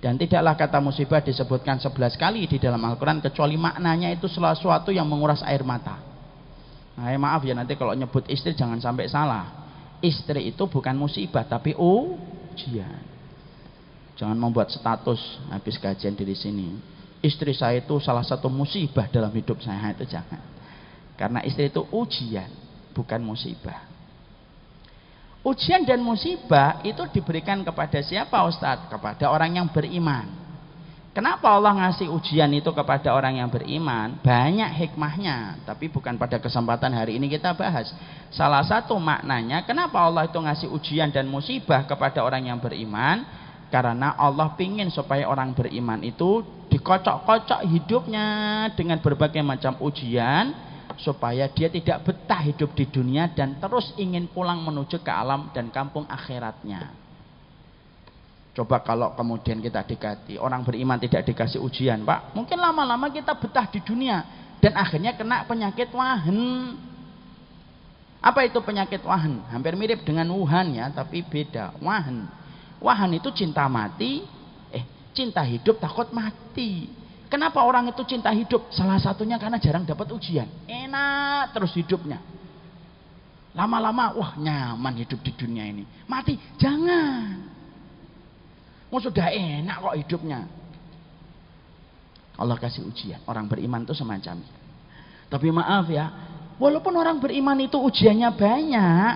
Dan tidaklah kata musibah disebutkan sebelas kali di dalam Al-Quran kecuali maknanya itu sesuatu yang menguras air mata. Nah, eh, maaf ya nanti kalau nyebut istri jangan sampai salah. Istri itu bukan musibah tapi ujian. Jangan membuat status habis gajian diri sini. Istri saya itu salah satu musibah dalam hidup saya itu jangan. Karena istri itu ujian bukan musibah. Ujian dan musibah itu diberikan kepada siapa Ustadz? Kepada orang yang beriman. Kenapa Allah ngasih ujian itu kepada orang yang beriman? Banyak hikmahnya, tapi bukan pada kesempatan hari ini kita bahas. Salah satu maknanya, kenapa Allah itu ngasih ujian dan musibah kepada orang yang beriman? Karena Allah pingin supaya orang beriman itu dikocok-kocok hidupnya dengan berbagai macam ujian, supaya dia tidak betah hidup di dunia dan terus ingin pulang menuju ke alam dan kampung akhiratnya. Coba kalau kemudian kita dikati orang beriman tidak dikasih ujian, Pak, mungkin lama-lama kita betah di dunia dan akhirnya kena penyakit wahan. Apa itu penyakit wahan? Hampir mirip dengan Wuhan ya, tapi beda. Wahan. Wahan itu cinta mati, eh cinta hidup takut mati. Kenapa orang itu cinta hidup? Salah satunya karena jarang dapat ujian. Enak terus hidupnya. Lama-lama, wah nyaman hidup di dunia ini. Mati, jangan. Mau sudah enak kok hidupnya. Allah kasih ujian. Orang beriman itu semacam. Tapi maaf ya, walaupun orang beriman itu ujiannya banyak,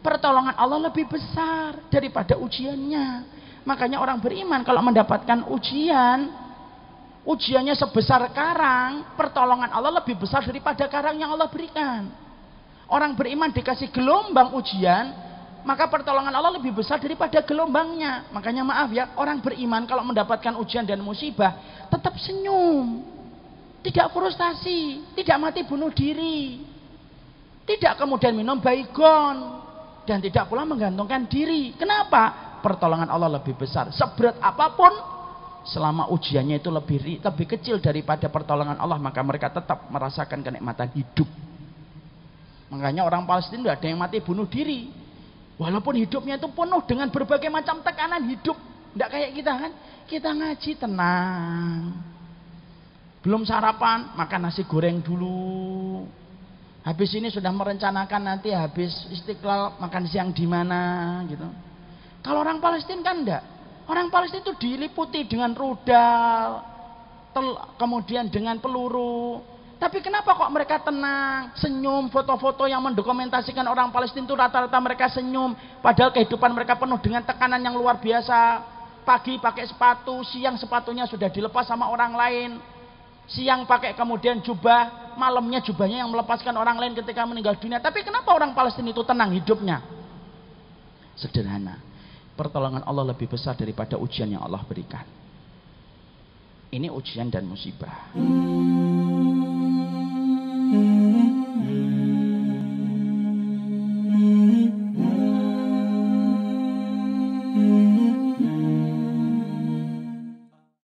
pertolongan Allah lebih besar daripada ujiannya. Makanya orang beriman kalau mendapatkan ujian, ujiannya sebesar karang, pertolongan Allah lebih besar daripada karang yang Allah berikan. Orang beriman dikasih gelombang ujian, maka pertolongan Allah lebih besar daripada gelombangnya. Makanya maaf ya, orang beriman kalau mendapatkan ujian dan musibah, tetap senyum. Tidak frustasi, tidak mati bunuh diri. Tidak kemudian minum baygon dan tidak pula menggantungkan diri. Kenapa? Pertolongan Allah lebih besar. Seberat apapun selama ujiannya itu lebih lebih kecil daripada pertolongan Allah maka mereka tetap merasakan kenikmatan hidup makanya orang Palestina tidak ada yang mati bunuh diri walaupun hidupnya itu penuh dengan berbagai macam tekanan hidup tidak kayak kita kan kita ngaji tenang belum sarapan makan nasi goreng dulu habis ini sudah merencanakan nanti habis istiqlal makan siang di mana gitu kalau orang Palestina kan enggak Orang Palestina itu diliputi dengan rudal, tel, kemudian dengan peluru. Tapi kenapa kok mereka tenang, senyum, foto-foto yang mendokumentasikan orang Palestina itu rata-rata mereka senyum. Padahal kehidupan mereka penuh dengan tekanan yang luar biasa. Pagi pakai sepatu, siang sepatunya sudah dilepas sama orang lain. Siang pakai kemudian jubah, malamnya jubahnya yang melepaskan orang lain ketika meninggal dunia. Tapi kenapa orang Palestina itu tenang hidupnya? Sederhana pertolongan Allah lebih besar daripada ujian yang Allah berikan. Ini ujian dan musibah. Hmm.